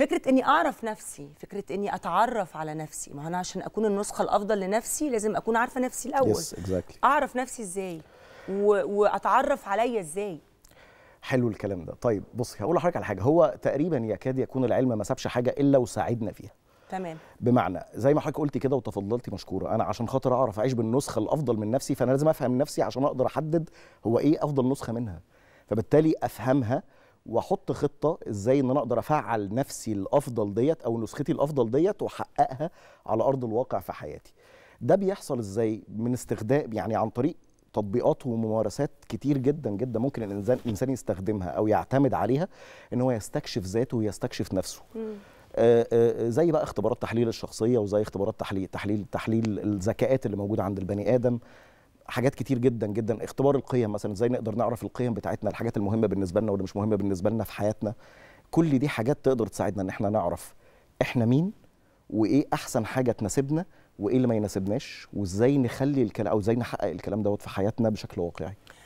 فكره اني اعرف نفسي فكره اني اتعرف على نفسي ما انا عشان اكون النسخه الافضل لنفسي لازم اكون عارفه نفسي الاول yes, exactly. اعرف نفسي ازاي و... واتعرف عليا ازاي حلو الكلام ده طيب بصي هقول لحضرتك على حاجه هو تقريبا يكاد يكون العلم ما سابش حاجه الا وساعدنا فيها تمام بمعنى زي ما حضرتك قلتي كده وتفضلتي مشكوره انا عشان خاطر اعرف اعيش بالنسخه الافضل من نفسي فانا لازم افهم نفسي عشان اقدر احدد هو ايه افضل نسخه منها فبالتالي افهمها واحط خطه ازاي ان انا اقدر افعل نفسي الافضل ديت او نسختي الافضل ديت واحققها على ارض الواقع في حياتي ده بيحصل ازاي من استخدام يعني عن طريق تطبيقات وممارسات كتير جدا جدا ممكن الانسان الانسان يستخدمها او يعتمد عليها ان هو يستكشف ذاته ويستكشف نفسه آآ آآ آه، آه، زي بقى اختبارات تحليل الشخصيه وزي اختبارات تحليل تحليل تحليل الذكاءات اللي موجوده عند البني ادم حاجات كتير جدا جدا اختبار القيم مثلا ازاي نقدر نعرف القيم بتاعتنا الحاجات المهمه بالنسبه لنا واللي مش مهمه بالنسبه لنا في حياتنا كل دي حاجات تقدر تساعدنا ان احنا نعرف احنا مين وايه احسن حاجه تناسبنا وايه اللي ما يناسبناش وازاي نخلي الكلام او ازاي نحقق الكلام دوت في حياتنا بشكل واقعي